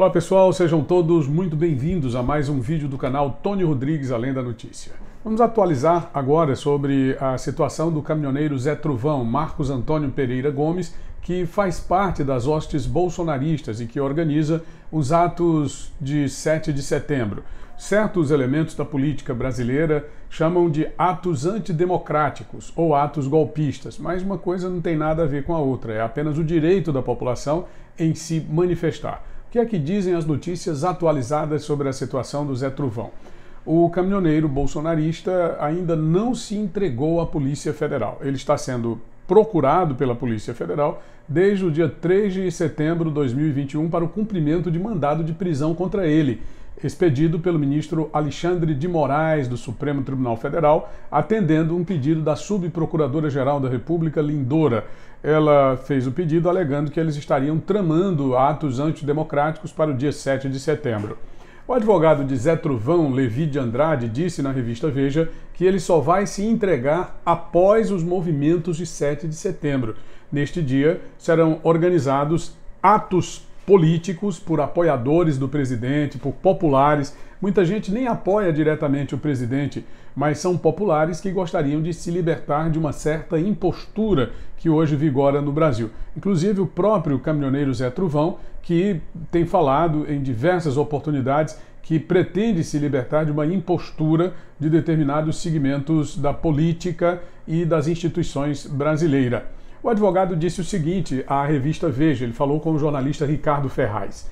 Olá pessoal, sejam todos muito bem-vindos a mais um vídeo do canal Tony Rodrigues Além da Notícia. Vamos atualizar agora sobre a situação do caminhoneiro Zé Truvão, Marcos Antônio Pereira Gomes, que faz parte das hostes bolsonaristas e que organiza os atos de 7 de setembro. Certos elementos da política brasileira chamam de atos antidemocráticos ou atos golpistas, mas uma coisa não tem nada a ver com a outra, é apenas o direito da população em se manifestar. O que é que dizem as notícias atualizadas sobre a situação do Zé Truvão? O caminhoneiro bolsonarista ainda não se entregou à Polícia Federal. Ele está sendo procurado pela Polícia Federal desde o dia 3 de setembro de 2021 para o cumprimento de mandado de prisão contra ele expedido pelo ministro Alexandre de Moraes do Supremo Tribunal Federal, atendendo um pedido da subprocuradora-geral da República, Lindora. Ela fez o pedido alegando que eles estariam tramando atos antidemocráticos para o dia 7 de setembro. O advogado de Zé Trovão, Levi de Andrade, disse na revista Veja que ele só vai se entregar após os movimentos de 7 de setembro. Neste dia serão organizados atos políticos, por apoiadores do presidente, por populares. Muita gente nem apoia diretamente o presidente, mas são populares que gostariam de se libertar de uma certa impostura que hoje vigora no Brasil. Inclusive o próprio caminhoneiro Zé Truvão, que tem falado em diversas oportunidades que pretende se libertar de uma impostura de determinados segmentos da política e das instituições brasileiras. O advogado disse o seguinte à revista Veja, ele falou com o jornalista Ricardo Ferraz.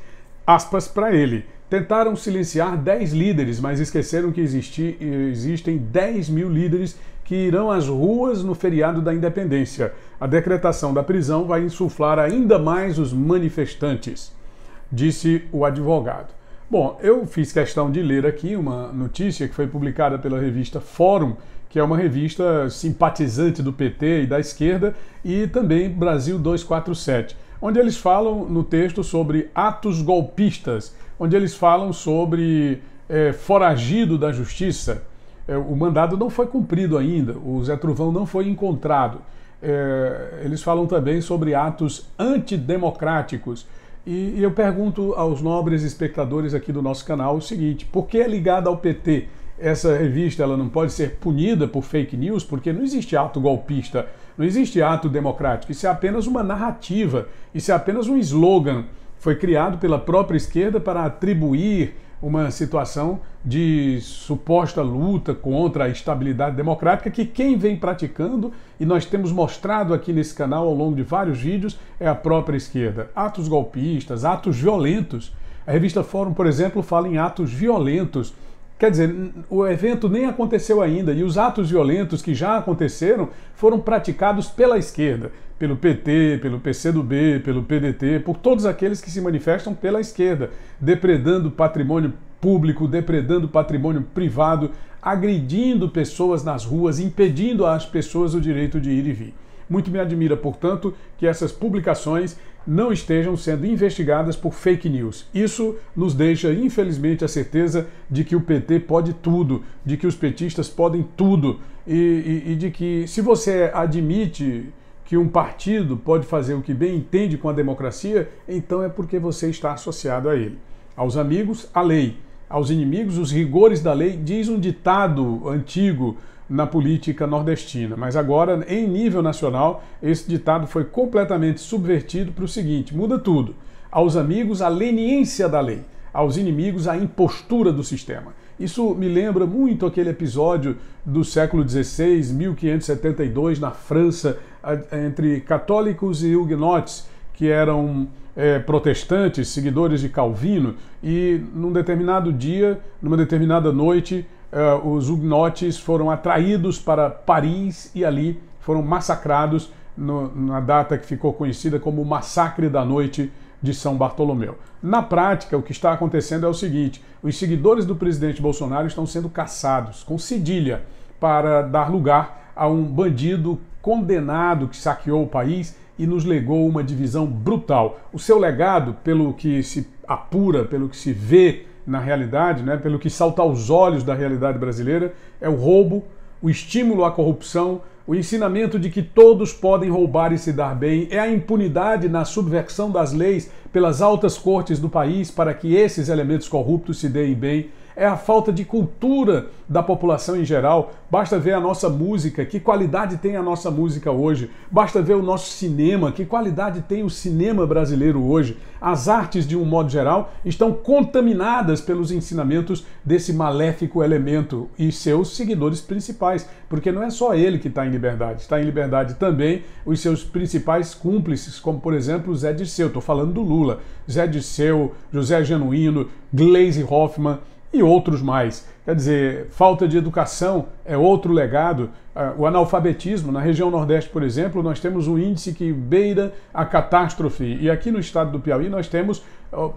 Aspas para ele. Tentaram silenciar 10 líderes, mas esqueceram que existi, existem 10 mil líderes que irão às ruas no feriado da independência. A decretação da prisão vai insuflar ainda mais os manifestantes, disse o advogado. Bom, eu fiz questão de ler aqui uma notícia que foi publicada pela revista Fórum que é uma revista simpatizante do PT e da esquerda, e também Brasil 247, onde eles falam no texto sobre atos golpistas, onde eles falam sobre é, foragido da justiça. É, o mandado não foi cumprido ainda, o Zé Truvão não foi encontrado. É, eles falam também sobre atos antidemocráticos. E, e eu pergunto aos nobres espectadores aqui do nosso canal o seguinte: por que é ligado ao PT? essa revista ela não pode ser punida por fake news, porque não existe ato golpista, não existe ato democrático. Isso é apenas uma narrativa, isso é apenas um slogan. Foi criado pela própria esquerda para atribuir uma situação de suposta luta contra a estabilidade democrática que quem vem praticando, e nós temos mostrado aqui nesse canal ao longo de vários vídeos, é a própria esquerda. Atos golpistas, atos violentos. A revista Fórum, por exemplo, fala em atos violentos Quer dizer, o evento nem aconteceu ainda e os atos violentos que já aconteceram foram praticados pela esquerda, pelo PT, pelo PCdoB, pelo PDT, por todos aqueles que se manifestam pela esquerda, depredando patrimônio público, depredando patrimônio privado, agredindo pessoas nas ruas, impedindo às pessoas o direito de ir e vir. Muito me admira, portanto, que essas publicações não estejam sendo investigadas por fake news. Isso nos deixa, infelizmente, a certeza de que o PT pode tudo, de que os petistas podem tudo e, e, e de que, se você admite que um partido pode fazer o que bem entende com a democracia, então é porque você está associado a ele. Aos amigos, a lei. Aos inimigos, os rigores da lei, diz um ditado antigo na política nordestina. Mas agora, em nível nacional, esse ditado foi completamente subvertido para o seguinte: muda tudo. Aos amigos, a leniência da lei. Aos inimigos, a impostura do sistema. Isso me lembra muito aquele episódio do século XVI, 1572, na França, entre católicos e huguenotes, que eram é, protestantes, seguidores de Calvino, e num determinado dia, numa determinada noite, uh, os hugnotes foram atraídos para Paris e ali foram massacrados no, na data que ficou conhecida como o Massacre da Noite de São Bartolomeu. Na prática, o que está acontecendo é o seguinte: os seguidores do presidente Bolsonaro estão sendo caçados com cedilha para dar lugar a um bandido condenado que saqueou o país e nos legou uma divisão brutal. O seu legado, pelo que se apura, pelo que se vê na realidade, né, pelo que salta aos olhos da realidade brasileira, é o roubo, o estímulo à corrupção, o ensinamento de que todos podem roubar e se dar bem, é a impunidade na subversão das leis pelas altas cortes do país para que esses elementos corruptos se deem bem é a falta de cultura da população em geral. Basta ver a nossa música, que qualidade tem a nossa música hoje. Basta ver o nosso cinema, que qualidade tem o cinema brasileiro hoje. As artes, de um modo geral, estão contaminadas pelos ensinamentos desse maléfico elemento e seus seguidores principais, porque não é só ele que está em liberdade, está em liberdade também os seus principais cúmplices, como por exemplo Zé Disseu, estou falando do Lula, Zé Disseu, José Genuíno, Glaze Hoffmann, e outros mais. Quer dizer, falta de educação é outro legado. Ah, o analfabetismo, na região Nordeste, por exemplo, nós temos um índice que beira a catástrofe. E aqui no estado do Piauí nós temos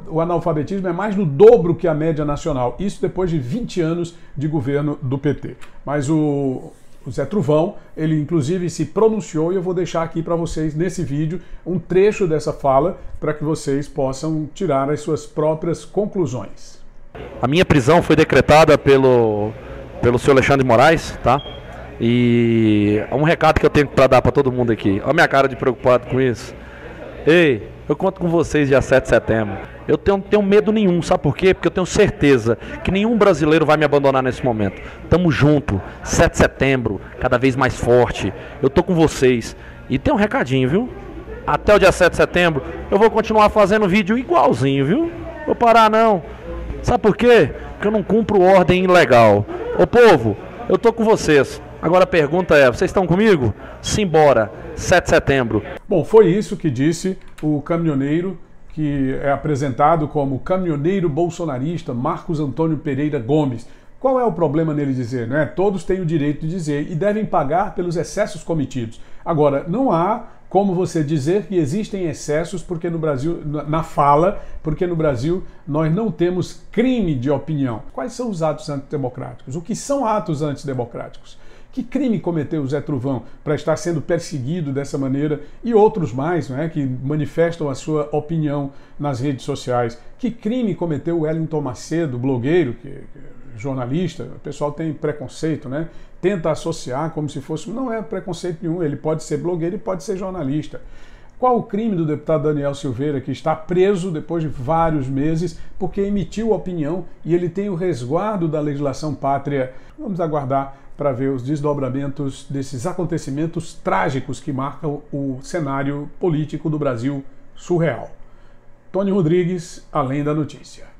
o analfabetismo é mais no dobro que a média nacional. Isso depois de 20 anos de governo do PT. Mas o, o Zé Truvão, ele inclusive se pronunciou e eu vou deixar aqui para vocês nesse vídeo um trecho dessa fala para que vocês possam tirar as suas próprias conclusões. A minha prisão foi decretada pelo, pelo senhor Alexandre Moraes, tá? E um recado que eu tenho para dar para todo mundo aqui. Olha a minha cara de preocupado com isso. Ei, eu conto com vocês dia 7 de setembro. Eu tenho, tenho medo nenhum, sabe por quê? Porque eu tenho certeza que nenhum brasileiro vai me abandonar nesse momento. Tamo junto, 7 de setembro, cada vez mais forte. Eu tô com vocês. E tem um recadinho, viu? Até o dia 7 de setembro, eu vou continuar fazendo vídeo igualzinho, viu? Vou parar não. Sabe por quê? Porque eu não cumpro ordem ilegal. Ô povo, eu tô com vocês. Agora a pergunta é: vocês estão comigo? Simbora, 7 de setembro. Bom, foi isso que disse o caminhoneiro que é apresentado como caminhoneiro bolsonarista Marcos Antônio Pereira Gomes. Qual é o problema nele dizer, né? Todos têm o direito de dizer e devem pagar pelos excessos cometidos. Agora, não há como você dizer que existem excessos porque no Brasil na fala, porque no Brasil nós não temos crime de opinião. Quais são os atos antidemocráticos? O que são atos antidemocráticos? Que crime cometeu o Zé Truvão para estar sendo perseguido dessa maneira e outros mais né, que manifestam a sua opinião nas redes sociais? Que crime cometeu o Wellington Macedo, blogueiro, que, que jornalista, o pessoal tem preconceito, né? Tenta associar como se fosse. Não é preconceito nenhum, ele pode ser blogueiro e pode ser jornalista. Qual o crime do deputado Daniel Silveira, que está preso depois de vários meses, porque emitiu opinião e ele tem o resguardo da legislação pátria? Vamos aguardar para ver os desdobramentos desses acontecimentos trágicos que marcam o cenário político do Brasil surreal. Tony Rodrigues, Além da Notícia.